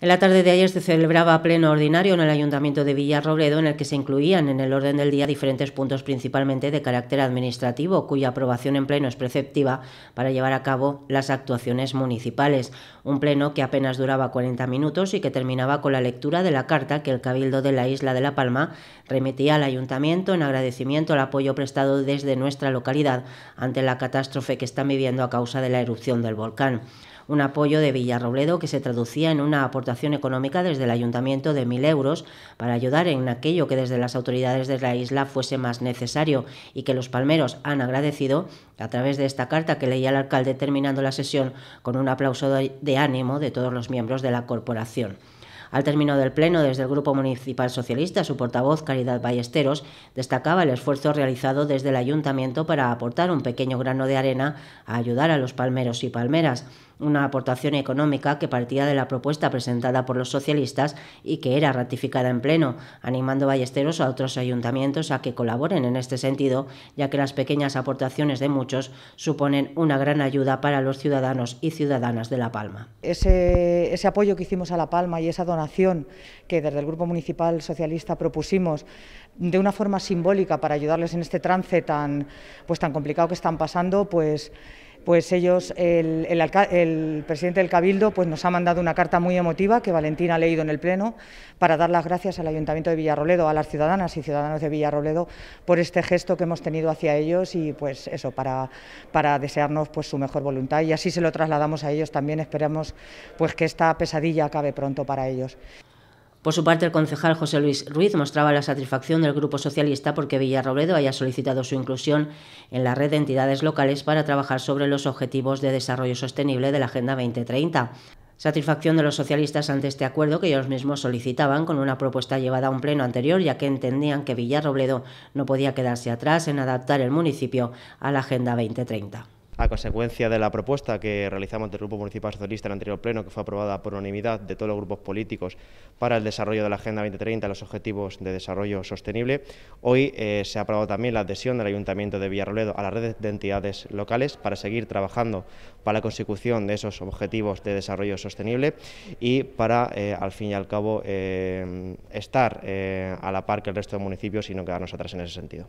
En la tarde de ayer se celebraba pleno ordinario en el Ayuntamiento de Villarrobledo, en el que se incluían en el orden del día diferentes puntos principalmente de carácter administrativo, cuya aprobación en pleno es preceptiva para llevar a cabo las actuaciones municipales. Un pleno que apenas duraba 40 minutos y que terminaba con la lectura de la carta que el Cabildo de la Isla de La Palma remitía al Ayuntamiento en agradecimiento al apoyo prestado desde nuestra localidad ante la catástrofe que están viviendo a causa de la erupción del volcán. Un apoyo de Villarrobledo que se traducía en una aportación económica desde el ayuntamiento de 1.000 euros para ayudar en aquello que desde las autoridades de la isla fuese más necesario y que los palmeros han agradecido a través de esta carta que leía el alcalde terminando la sesión con un aplauso de ánimo de todos los miembros de la corporación. Al término del pleno, desde el Grupo Municipal Socialista, su portavoz Caridad Ballesteros destacaba el esfuerzo realizado desde el ayuntamiento para aportar un pequeño grano de arena a ayudar a los palmeros y palmeras una aportación económica que partía de la propuesta presentada por los socialistas y que era ratificada en pleno, animando Ballesteros a otros ayuntamientos a que colaboren en este sentido, ya que las pequeñas aportaciones de muchos suponen una gran ayuda para los ciudadanos y ciudadanas de La Palma. Ese, apoyo que hicimos a La Palma y esa donación que desde el Grupo Municipal Socialista propusimos de una forma simbólica para ayudarles en este trance tan, pues, tan complicado que están pasando, pues pues ellos, el, presidente del Cabildo pues nos ha mandado una carta muy emotiva que Valentín ha leído en el Pleno para dar las gracias al Ayuntamiento de Villarroledo, a las ciudadanas y ciudadanos de Villarroledo por este gesto que hemos tenido hacia ellos y pues eso, para, para desearnos pues su mejor voluntad y así se lo trasladamos a ellos también, esperamos pues que esta pesadilla acabe pronto para ellos. Por su parte, el concejal José Luis Ruiz mostraba la satisfacción del Grupo Socialista porque Villarrobledo haya solicitado su inclusión en la red de entidades locales para trabajar sobre los objetivos de desarrollo sostenible de la Agenda 2030. Satisfacción de los socialistas ante este acuerdo que ellos mismos solicitaban con una propuesta llevada a un pleno anterior, ya que entendían que Villarrobledo no podía quedarse atrás en adaptar el municipio a la Agenda 2030 a consecuencia de la propuesta que realizamos del Grupo Municipal Socialista en el anterior pleno, que fue aprobada por unanimidad de todos los grupos políticos para el desarrollo de la Agenda 2030, los Objetivos de Desarrollo Sostenible, hoy eh, se ha aprobado también la adhesión del Ayuntamiento de Villarroledo a la red de entidades locales para seguir trabajando para la consecución de esos Objetivos de Desarrollo Sostenible y para, eh, al fin y al cabo, eh, estar a la par que el resto de municipios y no quedarnos atrás en ese sentido.